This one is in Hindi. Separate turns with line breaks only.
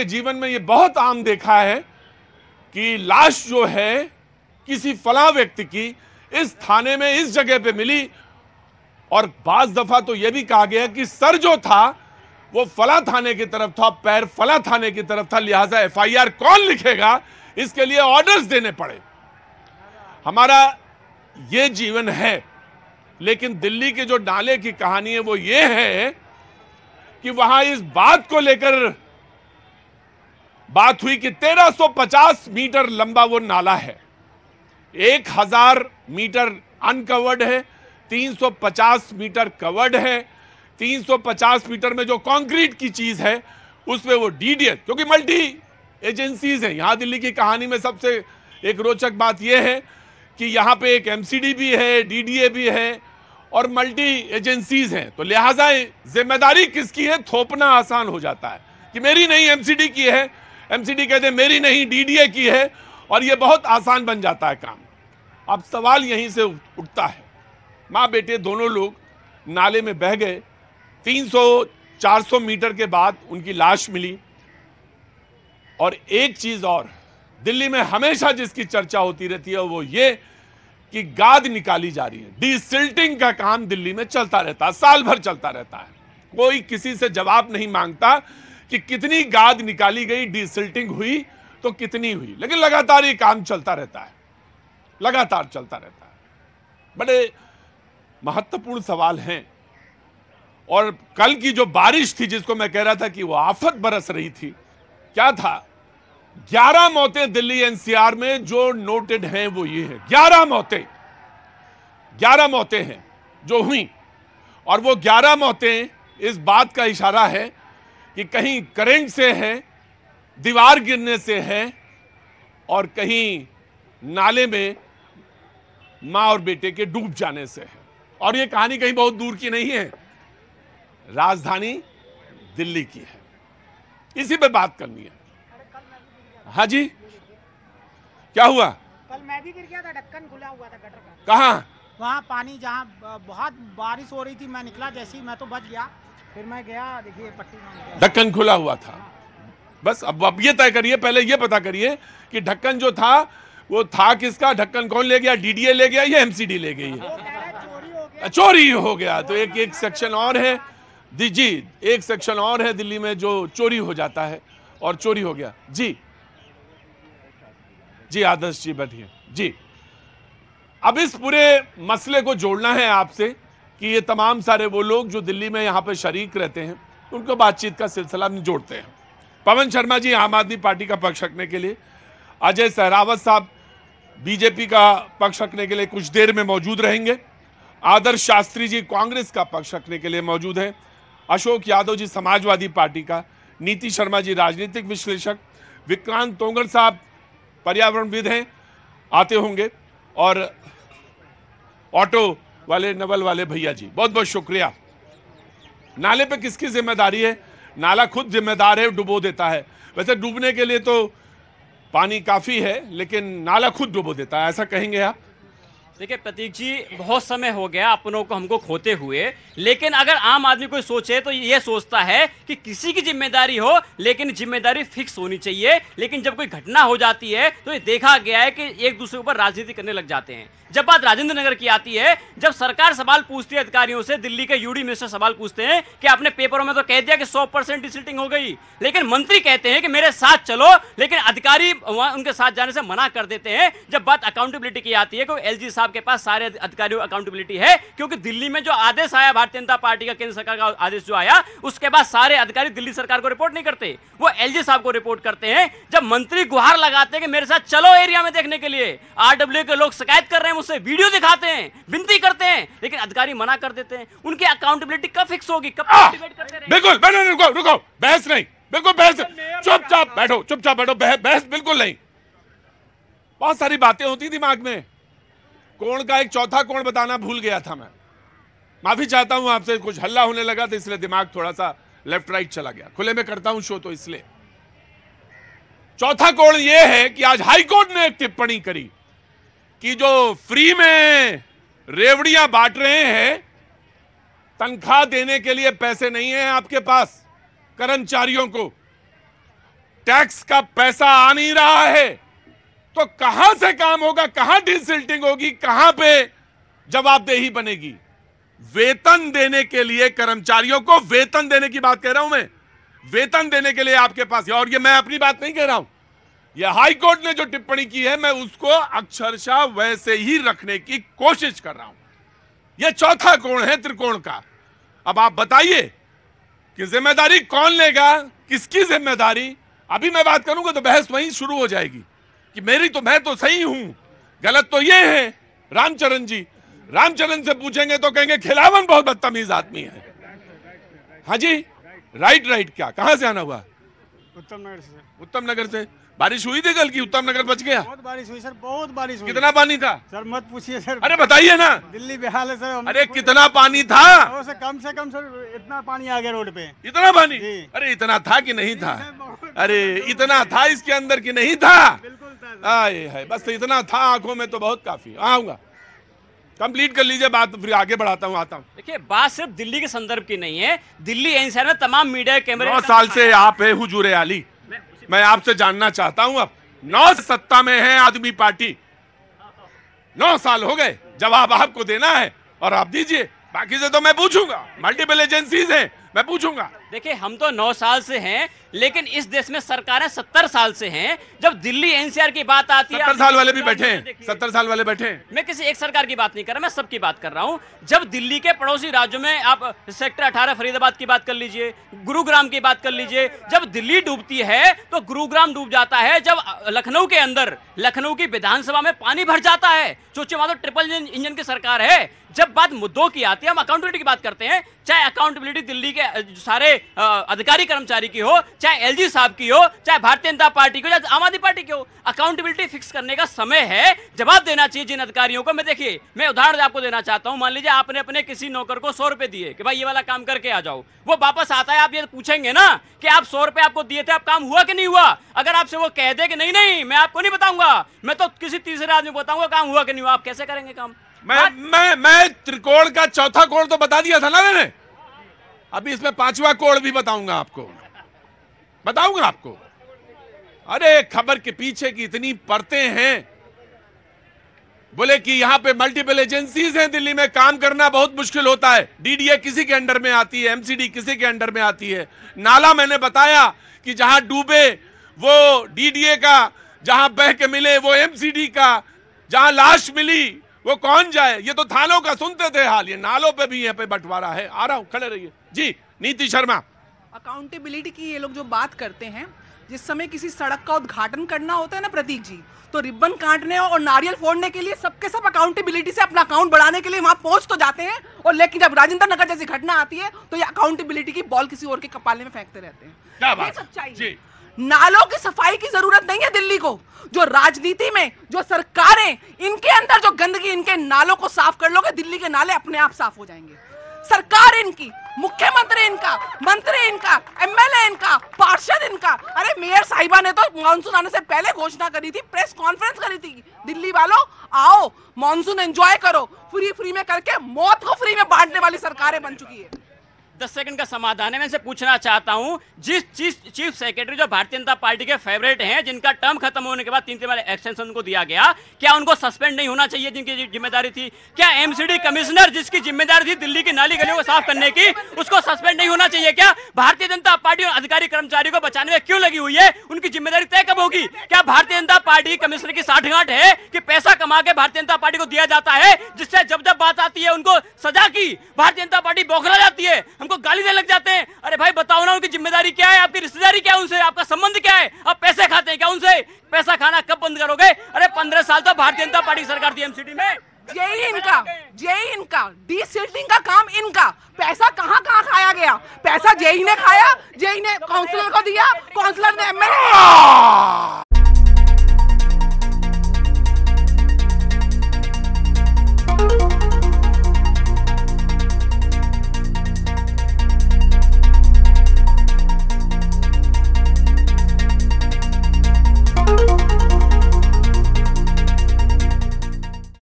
के जीवन में ये बहुत आम देखा है कि लाश जो है किसी फला व्यक्ति की इस थाने में इस जगह पे मिली और बाज दफा तो यह भी कहा गया कि सर जो था वो फला थाने की तरफ था पैर फला थाने की तरफ था लिहाजा एफआईआर कौन लिखेगा इसके लिए ऑर्डर्स देने पड़े हमारा ये जीवन है लेकिन दिल्ली के जो नाले की कहानी है वो ये है कि वहां इस बात को लेकर बात हुई कि 1350 मीटर लंबा वो नाला है 1000 मीटर अनकवर्ड है 350 मीटर कवर्ड है 350 मीटर में जो कंक्रीट की चीज है उसमें वो डीडीएस क्योंकि मल्टी एजेंसीज हैं यहां दिल्ली की कहानी में सबसे एक रोचक बात यह है कि यहाँ पे एक एमसीडी भी है डीडीए भी है और मल्टी एजेंसीज हैं तो लिहाजा जिम्मेदारी किसकी है थोपना आसान हो जाता है कि मेरी नहीं एमसीडी की है एमसीडी कहते हैं मेरी नहीं डीडीए की है और ये बहुत आसान बन जाता है काम अब सवाल यहीं से उठता है माँ बेटे दोनों लोग नाले में बह गए 300-400 मीटर के बाद उनकी लाश मिली और एक चीज़ और दिल्ली में हमेशा जिसकी चर्चा होती रहती है वो ये कि गाद निकाली जा रही है डिसिल्टिंग का काम दिल्ली में चलता रहता है साल भर चलता रहता है कोई किसी से जवाब नहीं मांगता कि कितनी गाद निकाली गई डिसल्टिंग हुई तो कितनी हुई लेकिन लगातार ये काम चलता रहता है लगातार चलता रहता है बड़े महत्वपूर्ण सवाल हैं और कल की जो बारिश थी जिसको मैं कह रहा था कि वो आफत बरस रही थी क्या था 11 मौतें दिल्ली एनसीआर में जो नोटेड हैं वो ये है 11 मौतें 11 मौतें हैं जो हुई और वो 11 मौतें इस बात का इशारा है कि कहीं करेंट से है दीवार गिरने से है और कहीं नाले में माँ और बेटे के डूब जाने से है और ये कहानी कहीं बहुत दूर की नहीं है राजधानी दिल्ली की है इसी पे बात करनी है हाँ जी क्या हुआ
कल मैं भी गिर गया था ढक्कन खुला हुआ था गटर का कहा वहाँ पानी जहाँ बहुत बारिश हो रही थी मैं निकला जैसी मैं तो बच गया फिर मैं गया देखिए पट्टी
ढक्कन खुला हुआ था हाँ। बस अब अब ये तय करिए पहले ये पता करिए कि ढक्कन जो था वो था किसका ढक्कन कौन ले गया डीडीए ले गया या एमसीडी ले गई है चोरी हो गया तो एक एक सेक्शन और है जी एक सेक्शन और है दिल्ली में जो चोरी हो जाता है और चोरी हो गया जी जी आदर्श जी बैठिए जी अब इस पूरे मसले को जोड़ना है आपसे कि ये तमाम सारे वो लोग जो दिल्ली में यहाँ पर शरीक रहते हैं उनको बातचीत का सिलसिला जोड़ते हैं पवन शर्मा जी आम आदमी पार्टी का पक्ष रखने के लिए अजय सहरावत साहब बीजेपी का पक्ष रखने के लिए कुछ देर में मौजूद रहेंगे आदर्श शास्त्री जी कांग्रेस का पक्ष रखने के लिए मौजूद हैं अशोक यादव जी समाजवादी पार्टी का नीति शर्मा जी राजनीतिक विश्लेषक विक्रांत तोंगर साहब पर्यावरणविद हैं आते होंगे और ऑटो वाले नवल वाले भैया जी बहुत बहुत शुक्रिया नाले पे किसकी जिम्मेदारी है नाला खुद जिम्मेदार है डुबो देता है वैसे डूबने के लिए तो पानी काफ़ी है लेकिन नाला खुद डुबो देता है ऐसा कहेंगे आप
देखिए प्रतीक जी बहुत समय हो गया अपनों को हमको खोते हुए लेकिन अगर आम आदमी कोई सोचे तो ये सोचता है कि किसी की जिम्मेदारी हो लेकिन जिम्मेदारी फिक्स होनी चाहिए लेकिन जब कोई घटना हो जाती है तो ये देखा गया है कि एक दूसरे ऊपर राजनीति करने लग जाते हैं जब बात राजेंद्र नगर की आती है जब सरकार सवाल पूछती है अधिकारियों से दिल्ली के यूडी मिनिस्टर सवाल पूछते हैं कि आपने पेपरों में तो कह दिया कि सौ परसेंट डिसिल्टिंग हो गई लेकिन मंत्री कहते हैं कि मेरे साथ चलो लेकिन अधिकारी उनके साथ जाने से मना कर देते हैं जब बात अकाउंटेबिलिटी की आती है कोई एल साहब आपके पास सारे अधिकारियों अकाउंटेबिलिटी है क्योंकि दिल्ली में जो आदेश आया भारतीय जनता पार्टी का केंद्र सरकार का आदेश जो आया उसके बाद सारे अधिकारी दिल्ली सरकार को रिपोर्ट नहीं करते वो एल साहब को रिपोर्ट करते हैं जब मंत्री गुहार लगाते हैं कि मेरे साथ चलो एरिया में देखने के लिए आरडब्ल्यू के लोग शिकायत कर रहे हैं मुझसे वीडियो दिखाते हैं विनती करते हैं लेकिन अधिकारी मना कर देते हैं उनकी अकाउंटेबिलिटी कब फिक्स होगी कब
बिल्कुल रुको रुको बहस नहीं बिल्कुल बहस चुपचाप बैठो चुपचाप बैठो बहस बिल्कुल नहीं बहुत सारी बातें होती दिमाग में कोण का एक चौथा कोण बताना भूल गया था मैं माफी चाहता हूं आपसे कुछ हल्ला होने लगा तो इसलिए दिमाग थोड़ा सा लेफ्ट राइट चला गया खुले में करता हूं शो तो इसलिए चौथा कोण यह है कि आज हाईकोर्ट ने एक टिप्पणी करी कि जो फ्री में रेवड़ियां बांट रहे हैं तनख्वाह देने के लिए पैसे नहीं है आपके पास कर्मचारियों को टैक्स का पैसा आ नहीं रहा है तो कहां से काम होगा कहां डिसल्टिंग होगी कहां पे जवाबदेही बनेगी वेतन देने के लिए कर्मचारियों को वेतन देने की बात कह रहा हूं मैं वेतन देने के लिए आपके पास और ये मैं अपनी बात नहीं कह रहा हूं ये हाई कोर्ट ने जो टिप्पणी की है मैं उसको अक्षरशा वैसे ही रखने की कोशिश कर रहा हूं यह चौथा कोण है त्रिकोण का अब आप बताइए कि जिम्मेदारी कौन लेगा किसकी जिम्मेदारी अभी मैं बात करूंगा तो बहस वहीं शुरू हो जाएगी कि मेरी तो मैं तो सही हूं गलत तो ये है रामचरण जी रामचरण से पूछेंगे तो कहेंगे खिलावन बहुत बदतमीज आदमी है हाँ जी राइट राइट क्या कहा से आना हुआ उत्तम नगर से उत्तम नगर से बारिश हुई थी कल की उत्तम नगर बच गया बहुत बारिश हुई सर बहुत बारिश हुई कितना पानी था सर मत पूछिए सर अरे बताइए ना दिल्ली बिहार है सर अरे कितना पानी था सर कम से कम सर इतना पानी आ गया रोड पे इतना पानी अरे इतना था कि नहीं था अरे इतना था इसके अंदर की नहीं था आए है बस इतना था आंखों में तो बहुत काफी आऊंगा कंप्लीट कर लीजिए बात फिर आगे बढ़ाता हूँ आता हूँ
देखिए बात सिर्फ दिल्ली के संदर्भ की नहीं है दिल्ली एनसीआर में तमाम मीडिया कैमरे नौ साल
से आप है हुजूरे आली मैं आपसे जानना चाहता हूँ अब नौ सत्ता में है आदमी पार्टी नौ साल हो गए जवाब आपको देना है और आप दीजिए बाकी से तो मैं पूछूंगा मल्टीपल एजेंसीज है मैं पूछूंगा
देखिए हम तो 9 साल से हैं लेकिन इस देश में सरकारें 70 साल से हैं जब दिल्ली एनसीआर की बात आती है 70 साल वाले भी बैठे हैं 70 साल वाले बैठे हैं मैं किसी एक सरकार की बात नहीं कर रहा मैं सबकी बात कर रहा हूं जब दिल्ली के पड़ोसी राज्यों में आप सेक्टर अठारह फरीदाबाद की बात कर लीजिए गुरुग्राम की बात कर लीजिए जब दिल्ली डूबती है तो गुरुग्राम डूब जाता है जब लखनऊ के अंदर लखनऊ की विधानसभा में पानी भर जाता है सोचिए वहां तो ट्रिपल इंजन की सरकार है जब बात मुद्दों की आती है हम अकाउंटेबिलिटी की बात करते हैं चाहे अकाउंटेबिलिटी दिल्ली के सारे अधिकारी कर्मचारी की हो चाहे एलजी साहब की हो चाहे भारतीय जनता पार्टी की हो आम आदमी पार्टी की हो अकाउंटेबिलिटी फिक्स करने का समय है जवाब देना चाहिए जिन अधिकारियों को मैं देखिए मैं उदाहरण आपको देना चाहता हूँ मान लीजिए आपने अपने किसी नौकर को सौ रुपए दिए कि भाई ये वाला काम करके आ जाओ वो वापस आता है आप ये पूछेंगे ना कि आप सौ रुपए आपको दिए थे आप काम हुआ कि नहीं हुआ अगर आपसे वो कह दे कि नहीं नहीं मैं आपको नहीं बताऊंगा मैं तो किसी तीसरे आदमी को बताऊंगा काम हुआ कि नहीं हुआ आप कैसे करेंगे काम
मैं मैं मैं त्रिकोण का चौथा कोण तो बता दिया था ना मैंने अभी इसमें पांचवा कोड भी बताऊंगा आपको बताऊंगा आपको अरे खबर के पीछे की इतनी परतें हैं बोले कि यहां पे मल्टीपल एजेंसीज हैं दिल्ली में काम करना बहुत मुश्किल होता है डीडीए किसी के अंडर में आती है एमसीडी किसी के अंडर में आती है नाला मैंने बताया कि जहां डूबे वो डीडीए का जहां बह के मिले वो एमसीडी का जहां लाश मिली वो कौन जाए ये तो थानों का सुनते थे हाल ये नालों पे भी यहाँ पे बंटवारा है आ रहा हूं खड़े रहिए जी नीति शर्मा
अकाउंटेबिलिटी की ये लोग जो बात करते हैं जिस समय किसी सड़क का उद्घाटन करना होता है ना प्रतीक जी तो रिबन काटने और नारियल फोड़ने के लिए सबके सब अकाउंटेबिलिटी से अपना अकाउंट बढ़ाने के लिए वहां पहुंच तो जाते हैं और लेकिन जब राजेंद्र नगर जैसी घटना आती है तो ये अकाउंटेबिलिटी की बॉल किसी और के कपाले में फेंकते रहते हैं क्या बात सच्चाई नालों की सफाई की जरूरत नहीं है दिल्ली को जो राजनीति में जो सरकारें इनके अंदर जो गंदगी इनके नालों को साफ कर लोगे दिल्ली के नाले अपने आप साफ हो जाएंगे सरकार इनकी मुख्यमंत्री इनका मंत्री इनका एमएलए इनका पार्षद इनका अरे मेयर साहिबा ने तो मानसून आने से पहले घोषणा करी थी प्रेस कॉन्फ्रेंस करी थी दिल्ली वालों आओ मानसून एंजॉय करो फ्री फ्री में करके मौत को फ्री में बांटने वाली सरकारें बन चुकी है दस सेकंड का समाधान है मैं इनसे पूछना चाहता हूं जिस चीफ चीफ सेक्रेटरी जो भारतीय जनता पार्टी के फेवरेट हैं जिनका टर्म खत्म होने के बाद तीन तीन बार एक्सटेंशन उनको दिया गया क्या उनको सस्पेंड नहीं होना चाहिए जिनकी जिम्मेदारी थी क्या एमसीडी कमिश्नर जिसकी जिम्मेदारी थी दिल्ली की नाली गलियों को साफ करने की उसको सस्पेंड नहीं होना चाहिए क्या भारतीय जनता पार्टी और अधिकारी कर्मचारी को बचाने में क्यों लगी हुई है उनकी जिम्मेदारी तय कब होगी क्या भारतीय जनता पार्टी कमिश्नर की साठगांठ है कि पैसा कमा के भारतीय जनता पार्टी को दिया जाता है जिससे जब जब बात आती है उनको सजा की भारतीय जनता पार्टी बौखला जाती है हम उनको गाली देने लग जाते हैं अरे भाई बताओ ना उनकी जिम्मेदारी क्या है आपकी रिश्तेदारी क्या है उनसे आपका संबंध क्या है आप पैसे खाते हैं क्या उनसे पैसा खाना कब बंद करोगे अरे पंद्रह साल तो भारतीय जनता पार्टी सरकार थी एमसीडी में यही इनका यही इनका डी का काम इनका पैसा कहाँ कहाँ खाया गया पैसा जेई ने खाया जेई ने काउंसलर तो को दिया काउंसलर ने एमएलए
हाँ!